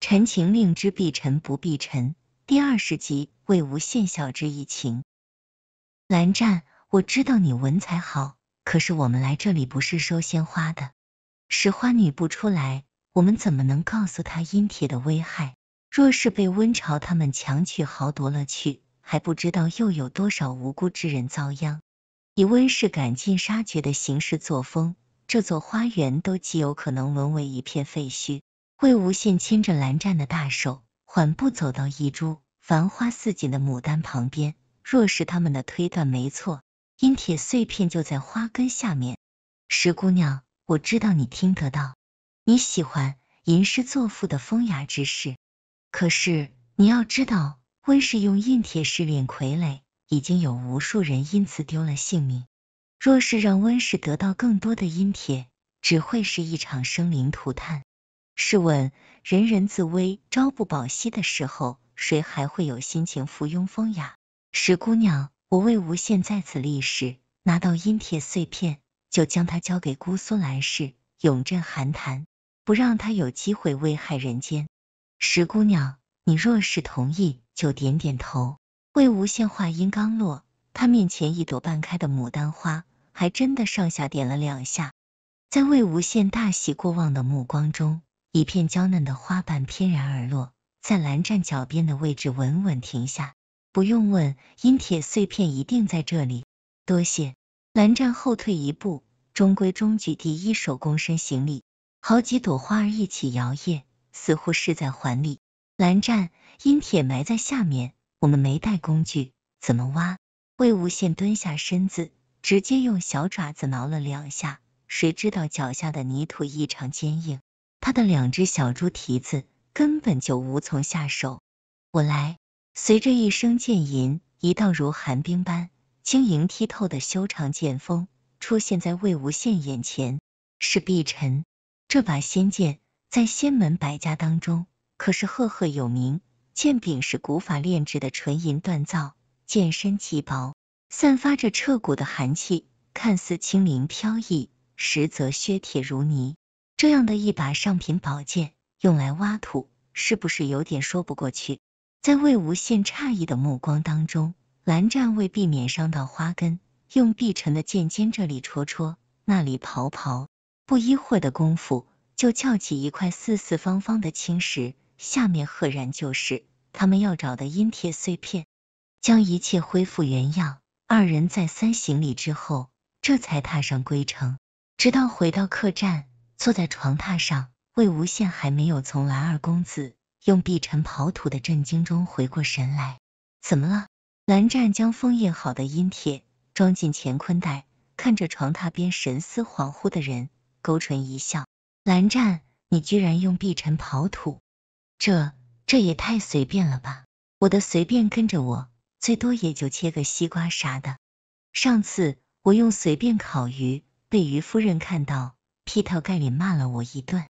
《陈情令》之必陈不避陈第二十集，魏无羡晓之以情。蓝湛，我知道你文采好，可是我们来这里不是收鲜花的。使花女不出来，我们怎么能告诉她阴铁的危害？若是被温晁他们强取豪夺了去，还不知道又有多少无辜之人遭殃。以温氏赶尽杀绝的行事作风，这座花园都极有可能沦为一片废墟。魏无羡牵着蓝湛的大手，缓步走到一株繁花似锦的牡丹旁边。若是他们的推断没错，阴铁碎片就在花根下面。石姑娘，我知道你听得到，你喜欢吟诗作赋的风雅之事。可是你要知道，温氏用印铁试炼傀儡，已经有无数人因此丢了性命。若是让温氏得到更多的阴铁，只会是一场生灵涂炭。试问，人人自危、朝不保夕的时候，谁还会有心情附庸风雅？石姑娘，我魏无羡在此立誓，拿到阴铁碎片，就将它交给姑苏来氏，永镇寒潭，不让他有机会危害人间。石姑娘，你若是同意，就点点头。魏无羡话音刚落，他面前一朵半开的牡丹花，还真的上下点了两下。在魏无羡大喜过望的目光中。一片娇嫩的花瓣翩然而落在蓝湛脚边的位置，稳稳停下。不用问，阴铁碎片一定在这里。多谢。蓝湛后退一步，中规中矩第一手躬身行礼。好几朵花儿一起摇曳，似乎是在还礼。蓝湛，阴铁埋在下面，我们没带工具，怎么挖？魏无羡蹲下身子，直接用小爪子挠了两下，谁知道脚下的泥土异常坚硬。他的两只小猪蹄子根本就无从下手，我来。随着一声剑吟，一道如寒冰般晶莹剔透的修长剑锋出现在魏无羡眼前。是碧尘。这把仙剑在仙门百家当中可是赫赫有名。剑柄是古法炼制的纯银锻造，剑身极薄，散发着彻骨的寒气，看似轻灵飘逸，实则削铁如泥。这样的一把上品宝剑用来挖土，是不是有点说不过去？在魏无羡诧异的目光当中，蓝湛为避免伤到花根，用碧尘的剑尖这里戳戳，那里刨刨，不一会的功夫就翘起一块四四方方的青石，下面赫然就是他们要找的阴铁碎片。将一切恢复原样，二人再三行礼之后，这才踏上归程。直到回到客栈。坐在床榻上，魏无羡还没有从蓝二公子用碧尘刨土的震惊中回过神来。怎么了？蓝湛将封印好的阴铁装进乾坤袋，看着床榻边神思恍惚的人，勾唇一笑。蓝湛，你居然用碧尘刨土，这，这也太随便了吧！我的随便跟着我，最多也就切个西瓜啥的。上次我用随便烤鱼，被于夫人看到。劈头盖脸骂了我一顿，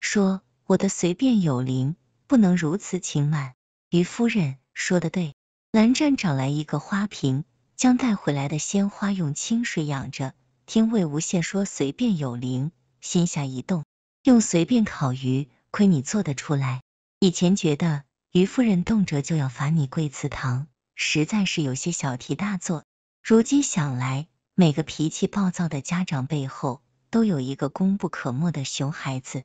说我的随便有灵不能如此轻慢。于夫人说的对，蓝湛找来一个花瓶，将带回来的鲜花用清水养着。听魏无羡说随便有灵，心下一动，用随便烤鱼，亏你做得出来。以前觉得于夫人动辄就要罚你跪祠堂，实在是有些小题大做。如今想来，每个脾气暴躁的家长背后。都有一个功不可没的熊孩子，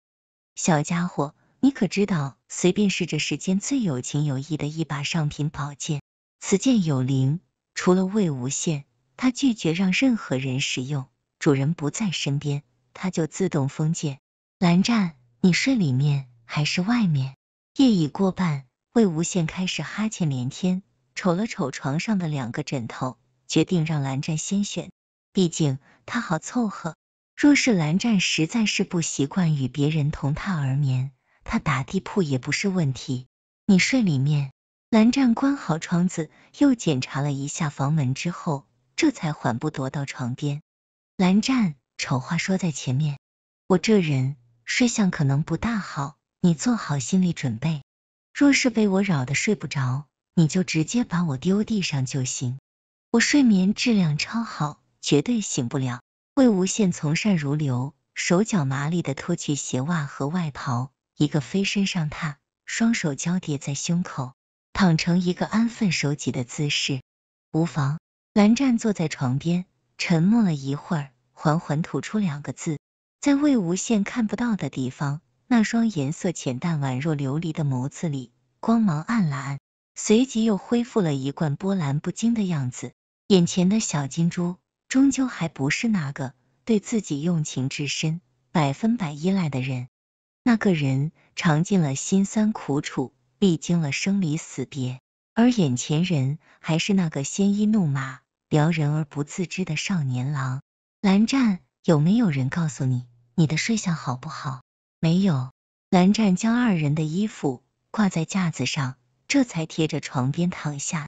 小家伙，你可知道？随便是这世间最有情有义的一把上品宝剑，此剑有灵，除了魏无羡，他拒绝让任何人使用。主人不在身边，他就自动封剑。蓝湛，你睡里面还是外面？夜已过半，魏无羡开始哈欠连天，瞅了瞅床上的两个枕头，决定让蓝湛先选，毕竟他好凑合。若是蓝湛实在是不习惯与别人同榻而眠，他打地铺也不是问题。你睡里面。蓝湛关好窗子，又检查了一下房门之后，这才缓步踱到床边。蓝湛，丑话说在前面，我这人睡相可能不大好，你做好心理准备。若是被我扰得睡不着，你就直接把我丢地上就行。我睡眠质量超好，绝对醒不了。魏无羡从善如流，手脚麻利地脱去鞋袜和外袍，一个飞身上榻，双手交叠在胸口，躺成一个安分守己的姿势。无妨，蓝湛坐在床边，沉默了一会儿，缓缓吐出两个字。在魏无羡看不到的地方，那双颜色浅淡、宛若琉璃的眸子里，光芒暗了暗，随即又恢复了一贯波澜不惊的样子。眼前的小金珠。终究还不是那个对自己用情至深、百分百依赖的人。那个人尝尽了辛酸苦楚，历经了生离死别，而眼前人还是那个鲜衣怒马、撩人而不自知的少年郎。蓝湛，有没有人告诉你，你的睡相好不好？没有。蓝湛将二人的衣服挂在架子上，这才贴着床边躺下。